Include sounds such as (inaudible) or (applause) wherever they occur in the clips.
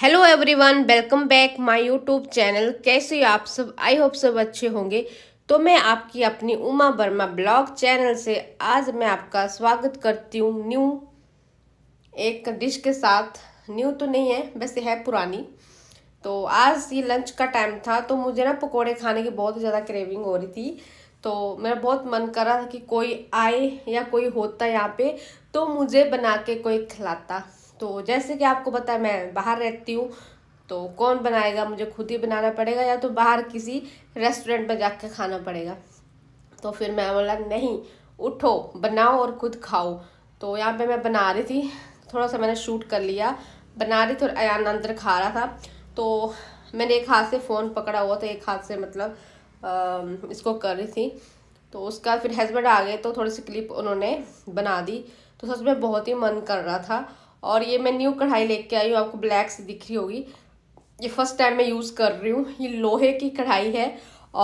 hello everyone welcome back my YouTube channel कैसे आप सब आई होप सब अच्छे होंगे तो मैं आपकी अपनी उमा वर्मा ब्लॉग चैनल से आज मैं आपका स्वागत करती हूँ न्यू एक डिश के साथ न्यू तो नहीं है वैसे है पुरानी तो आज ये लंच का टाइम था तो मुझे ना पकोड़े खाने की बहुत ज़्यादा क्रेविंग हो रही थी तो मेरा बहुत मन कर रहा था कि कोई आए या कोई होता यहाँ पे तो मुझे बना के कोई खिलाता तो जैसे कि आपको पता है मैं बाहर रहती हूँ तो कौन बनाएगा मुझे खुद ही बनाना पड़ेगा या तो बाहर किसी रेस्टोरेंट में जाकर खाना पड़ेगा तो फिर मैं बोला नहीं उठो बनाओ और खुद खाओ तो यहाँ पे मैं बना रही थी थोड़ा सा मैंने शूट कर लिया बना रही थी और अयान अंदर खा रहा था तो मैंने एक हाथ से फ़ोन पकड़ा हुआ था एक हाथ से मतलब आ, इसको कर रही थी तो उसका फिर हस्बैंड आ गए तो थोड़ी सी क्लिप उन्होंने बना दी तो सच में बहुत ही मन कर रहा था और ये मैं न्यू कढ़ाई लेके आई हूँ आपको ब्लैक से दिख रही होगी ये फर्स्ट टाइम मैं यूज़ कर रही हूँ ये लोहे की कढ़ाई है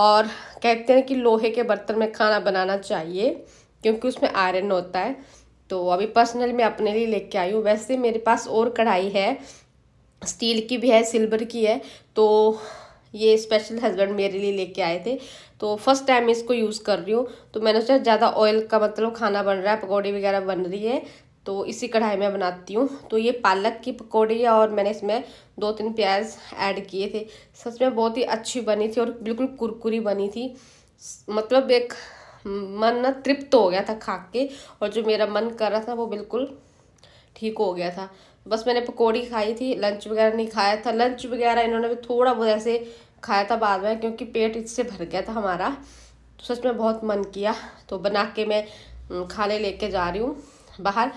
और कहते हैं कि लोहे के बर्तन में खाना बनाना चाहिए क्योंकि उसमें आयरन होता है तो अभी पर्सनली मैं अपने लिए लेके आई हूँ वैसे मेरे पास और कढ़ाई है स्टील की भी है सिल्वर की है तो ये स्पेशल हस्बैंड मेरे लिए लेके आए थे तो फर्स्ट टाइम इसको यूज़ कर रही हूँ तो मैंने सोचा ज़्यादा ऑयल का मतलब खाना बन रहा है पकौड़ी वगैरह बन रही है तो इसी कढ़ाई में बनाती हूँ तो ये पालक की पकौड़ी है और मैंने इसमें दो तीन प्याज ऐड किए थे सच में बहुत ही अच्छी बनी थी और बिल्कुल कुरकुरी बनी थी मतलब एक मन ना तृप्त हो गया था खा के और जो मेरा मन कर रहा था वो बिल्कुल ठीक हो गया था बस मैंने पकौड़ी खाई थी लंच वगैरह नहीं खाया था लंच वगैरह इन्होंने भी थोड़ा बहुत ऐसे खाया था बाद में क्योंकि पेट इससे भर गया था हमारा तो सच में बहुत मन किया तो बना के मैं खाने लेके जा रही हूँ बाहर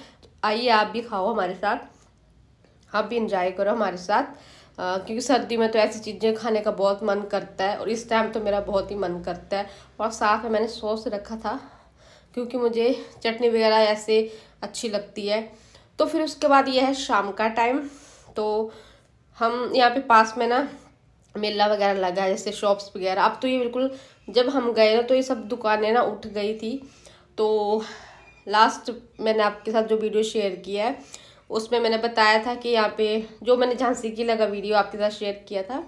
आइए आप भी खाओ हमारे साथ आप भी इंजॉय करो हमारे साथ आ, क्योंकि सर्दी में तो ऐसी चीज़ें खाने का बहुत मन करता है और इस टाइम तो मेरा बहुत ही मन करता है और साथ में मैंने सॉस रखा था क्योंकि मुझे चटनी वगैरह ऐसे अच्छी लगती है तो फिर उसके बाद यह है शाम का टाइम तो हम यहाँ पे पास में ना मेला वगैरह लगा है जैसे शॉप्स वगैरह अब तो ये बिल्कुल जब हम गए ना तो ये सब दुकानें ना उठ गई थी तो लास्ट मैंने आपके साथ जो वीडियो शेयर किया है उसमें मैंने बताया था कि यहाँ पे जो मैंने झांसी की लगा वीडियो आपके साथ शेयर किया था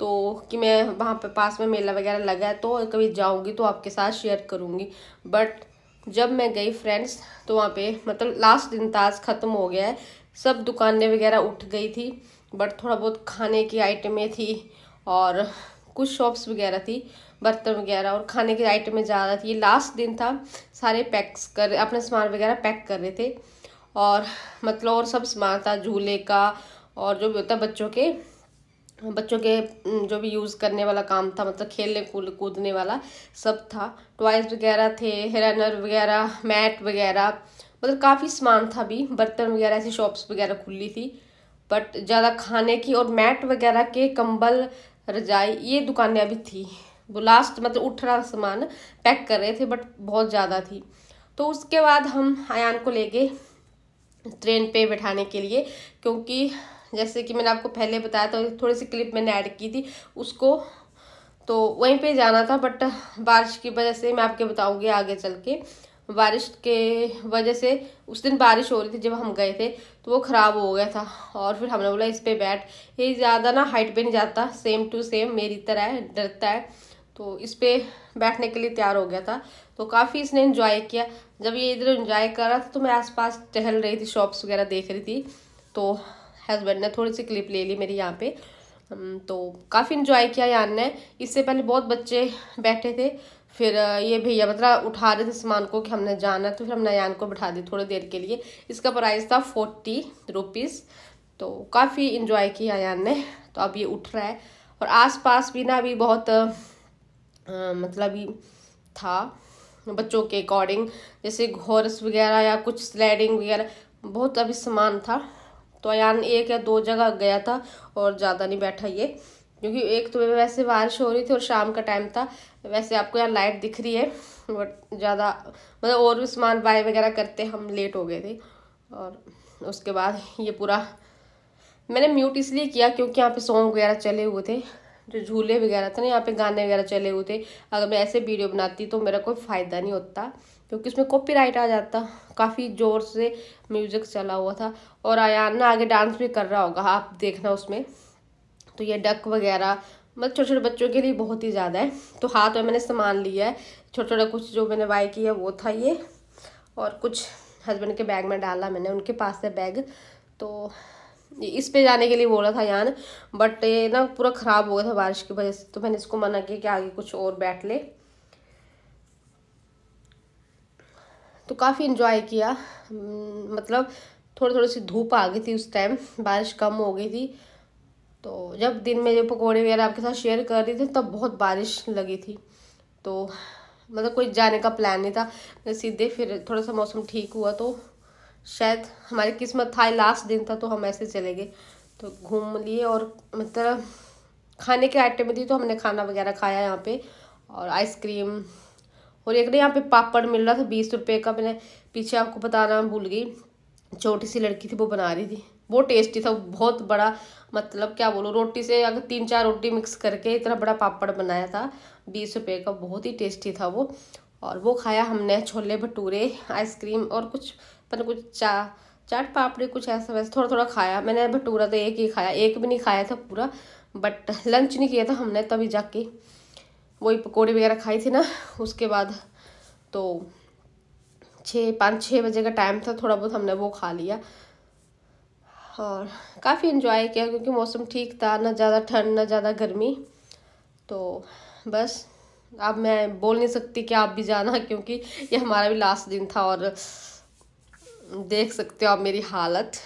तो कि मैं वहाँ पे पास में मेला वगैरह लगा है तो कभी जाऊँगी तो आपके साथ शेयर करूँगी बट जब मैं गई फ्रेंड्स तो वहाँ पे मतलब लास्ट दिन ताज ख़त्म हो गया है सब दुकानें वगैरह उठ गई थी बट थोड़ा बहुत खाने की आइटमें थी और कुछ शॉप्स वगैरह थी बर्तन वगैरह और खाने के आइटमें ज़्यादा थी ये लास्ट दिन था सारे पैक्स कर अपना सामान वगैरह पैक कर रहे थे और मतलब और सब सामान था झूले का और जो भी होता बच्चों के बच्चों के जो भी यूज़ करने वाला काम था मतलब खेलने कूद कूदने वाला सब था टॉयज वगैरह थे रनर वगैरह मैट वगैरह मतलब काफ़ी सामान था भी बर्तन वगैरह ऐसी शॉप्स वगैरह खुली थी बट ज़्यादा खाने की और मैट वगैरह के कंबल रजाई ये दुकानें अभी थी वो लास्ट मतलब उठ रहा सामान पैक कर रहे थे बट बहुत ज़्यादा थी तो उसके बाद हम आयान को ले गए ट्रेन पे बैठाने के लिए क्योंकि जैसे कि मैंने आपको पहले बताया था थोड़ी सी क्लिप मैंने ऐड की थी उसको तो वहीं पे जाना था बट बारिश की वजह से मैं आपके बताऊँगी आगे चल के बारिश के वजह से उस दिन बारिश हो रही थी जब हम गए थे तो वो ख़राब हो गया था और फिर हमने बोला इस पर बैठ ये ज़्यादा ना हाइट पे नहीं जाता सेम टू सेम मेरी तरह है डरता है तो इस पर बैठने के लिए तैयार हो गया था तो काफ़ी इसने इन्जॉय किया जब ये इधर इन्जॉय कर रहा था तो मैं आसपास टहल रही थी शॉप्स वगैरह देख रही थी तो हस्बैंड ने थोड़ी सी क्लिप ले ली मेरी यहाँ पे तो काफ़ी इन्जॉय किया यान ने इससे पहले बहुत बच्चे बैठे थे फिर ये भैया मतलब उठा रहे थे सामान को कि हमने जाना तो फिर हमने यान को बैठा दी थोड़ी देर के लिए इसका प्राइस था फोर्टी रुपीज़ तो काफ़ी इन्जॉय किया यान ने तो अब ये उठ रहा है और आसपास भी ना अभी बहुत मतलब ही था बच्चों के अकॉर्डिंग जैसे हॉर्स वगैरह या कुछ स्लाइडिंग वगैरह बहुत अभी सामान था तो अन एक या दो जगह गया था और ज़्यादा नहीं बैठा ये क्योंकि एक तो वैसे बारिश हो रही थी और शाम का टाइम था वैसे आपको यहाँ लाइट दिख रही है बट ज़्यादा मतलब और भी सामान बाय वगैरह करते हम लेट हो गए थे और उसके बाद ये पूरा मैंने म्यूट इसलिए किया क्योंकि यहाँ पे सॉन्ग वगैरह चले हुए थे जो झूले वगैरह थे ना यहाँ पे गाने वगैरह चले हुए थे अगर मैं ऐसे वीडियो बनाती तो मेरा कोई फ़ायदा नहीं होता क्योंकि उसमें कॉपीराइट आ जाता काफ़ी ज़ोर से म्यूज़िक चला हुआ था और आया ना आगे डांस भी कर रहा होगा आप देखना उसमें तो ये डक वगैरह मतलब छोटे छोटे बच्चों के लिए बहुत ही ज़्यादा है तो हाथ में मैंने सामान लिया है छोटा छोटा कुछ जो मैंने बाय किया वो था ये और कुछ हस्बैंड के बैग में डाला मैंने उनके पास है बैग तो इस पे जाने के लिए बोला था यान बट ये ना पूरा ख़राब हो गया था बारिश की वजह से तो मैंने इसको मना किया कि आगे कुछ और बैठ ले तो काफ़ी इन्जॉय किया हम्म, मतलब थोड़ी थोड़ी सी धूप आ गई थी उस टाइम बारिश कम हो गई थी तो जब दिन में जो पकौड़े वगैरह आपके साथ शेयर कर रही थी तब बहुत बारिश लगी थी तो मतलब कोई जाने का प्लान नहीं था सीधे फिर थोड़ा सा मौसम ठीक हुआ तो शायद हमारी किस्मत था लास्ट दिन था तो हम ऐसे चले गए तो घूम लिए और मतलब खाने के आइटम थी तो हमने खाना वगैरह खाया यहाँ पे और आइसक्रीम और एक ना यहाँ पे पापड़ मिल रहा था बीस रुपये का मैंने पीछे आपको बताना भूल गई छोटी सी लड़की थी वो बना रही थी वो टेस्टी था बहुत बड़ा मतलब क्या बोलो रोटी से अगर तीन चार रोटी मिक्स करके इतना बड़ा पापड़ बनाया था बीस रुपये का बहुत ही टेस्टी था वो और वो खाया हमने छोले भटूरे आइसक्रीम और कुछ पर कुछ चा चाट पापड़ी कुछ ऐसा वैसे थोड़ा थोड़ा खाया मैंने भटूरा तो एक ही खाया एक भी नहीं खाया था पूरा बट लंच नहीं किया था हमने तभी जाके वही पकौड़े वगैरह खाई थी ना उसके बाद तो छः पाँच छः बजे का टाइम था थोड़ा बहुत हमने वो खा लिया और काफ़ी इन्जॉय किया क्योंकि मौसम ठीक था ना ज़्यादा ठंड ना ज़्यादा गर्मी तो बस अब मैं बोल नहीं सकती कि आप भी जाना (laughs) क्योंकि ये हमारा भी लास्ट दिन था और देख सकते हो आप मेरी हालत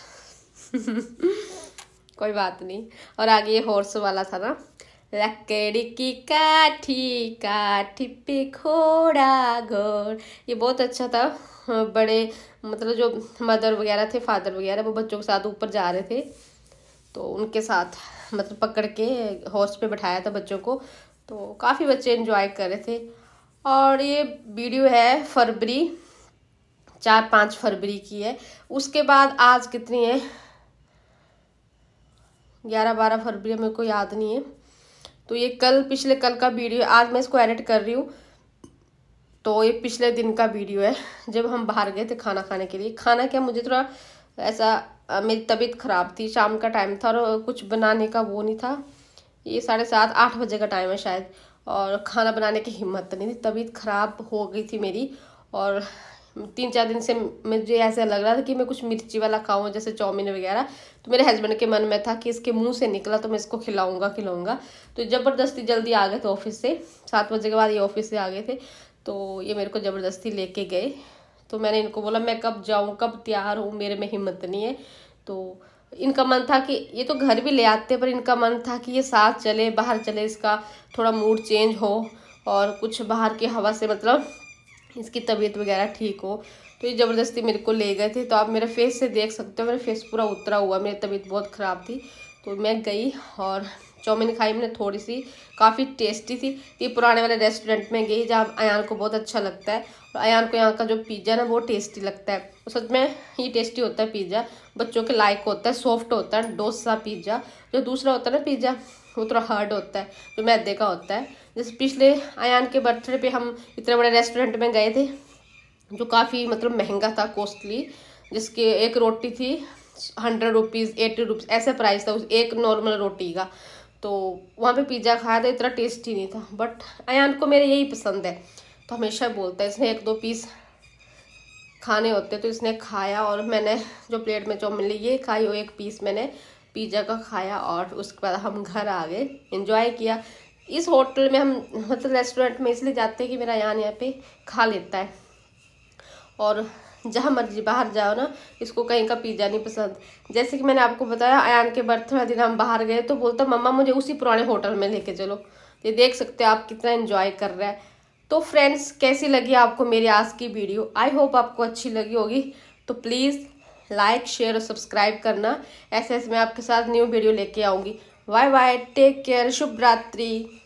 कोई बात नहीं और आगे ये हॉर्स वाला था ना लकड़ी की काठी काठी पे घोड़ा घोड़ ये बहुत अच्छा था बड़े मतलब जो मदर वगैरह थे फादर वगैरह वो बच्चों के साथ ऊपर जा रहे थे तो उनके साथ मतलब पकड़ के हॉर्स पे बैठाया था बच्चों को तो काफ़ी बच्चे इन्जॉय कर रहे थे और ये वीडियो है फरवरी चार पाँच फरवरी की है उसके बाद आज कितनी है ग्यारह बारह फरवरी मेरे को याद नहीं है तो ये कल पिछले कल का वीडियो आज मैं इसको एडिट कर रही हूँ तो ये पिछले दिन का वीडियो है जब हम बाहर गए थे खाना खाने के लिए खाना क्या मुझे थोड़ा ऐसा मेरी तबीयत ख़राब थी शाम का टाइम था और कुछ बनाने का वो नहीं था ये साढ़े सात आठ बजे का टाइम है शायद और खाना बनाने की हिम्मत नहीं थी तबीयत ख़राब हो गई थी मेरी और तीन चार दिन से मुझे ऐसा लग रहा था कि मैं कुछ मिर्ची वाला खाऊँ जैसे चाउमीन वगैरह तो मेरे हस्बैंड के मन में था कि इसके मुंह से निकला तो मैं इसको खिलाऊंगा खिलाऊंगा तो ज़बरदस्ती जल्दी आ गए थे ऑफिस से सात बजे के बाद ये ऑफिस से आ गए थे तो ये मेरे को ज़बरदस्ती लेके गए तो मैंने इनको बोला मैं कब जाऊँ कब तैयार हूँ मेरे में हिम्मत नहीं है तो इनका मन था कि ये तो घर भी ले आते पर इनका मन था कि ये साथ चले बाहर चले इसका थोड़ा मूड चेंज हो और कुछ बाहर की हवा से मतलब इसकी तबीयत वगैरह ठीक हो तो ये ज़बरदस्ती मेरे को ले गए थे तो आप मेरे फेस से देख सकते हो मेरा फेस पूरा उतरा हुआ मेरी तबीयत बहुत ख़राब थी तो मैं गई और चाउमीन खाई मैंने थोड़ी सी काफ़ी टेस्टी थी ये पुराने वाले रेस्टोरेंट में गई जहाँ अयान को बहुत अच्छा लगता है और अयान को यहाँ का जो पिज़्ज़ा ना वो टेस्टी लगता है सच में ये टेस्टी होता है पिज़्ज़ा बच्चों के लायक होता है सॉफ्ट होता है डोसा पिज़्ज़ा जो दूसरा होता है ना पिज़्ज़ा वो थोड़ा हार्ड होता है जो मैदे का होता है जैसे पिछले आयान के बर्थडे पे हम इतने बड़े रेस्टोरेंट में गए थे जो काफ़ी मतलब महंगा था कॉस्टली जिसकी एक रोटी थी हंड्रेड रुपीज़ एट्टी रुपीज़ ऐसे प्राइस था उस एक नॉर्मल रोटी का तो वहाँ पे पिज़्ज़ा खाया था इतना टेस्टी नहीं था बट अयान को मेरे यही पसंद है तो हमेशा बोलता है इसने एक दो पीस खाने होते तो इसने खाया और मैंने जो प्लेट में जो मिली ये खाई वो एक पीस मैंने पिज़्ज़ा का खाया और उसके बाद हम घर आ गए इन्जॉय किया इस होटल में हम मतलब रेस्टोरेंट में इसलिए जाते हैं कि मेरा यहाँ यहाँ पे खा लेता है और जहाँ मर्जी बाहर जाओ ना इसको कहीं का पिज्ज़ा नहीं पसंद जैसे कि मैंने आपको बताया अयान के बर्थ वाला दिन हम बाहर गए तो बोलता मम्मा मुझे उसी पुराने होटल में लेके चलो ये देख सकते हो आप कितना इन्जॉय कर रहा है तो फ्रेंड्स कैसी लगी आपको मेरी आज की वीडियो आई होप आपको अच्छी लगी होगी तो प्लीज़ लाइक शेयर और सब्सक्राइब करना ऐसे ऐसे मैं आपके साथ न्यू वीडियो लेके आऊँगी बाय बाय टेक केयर शुभ रात्रि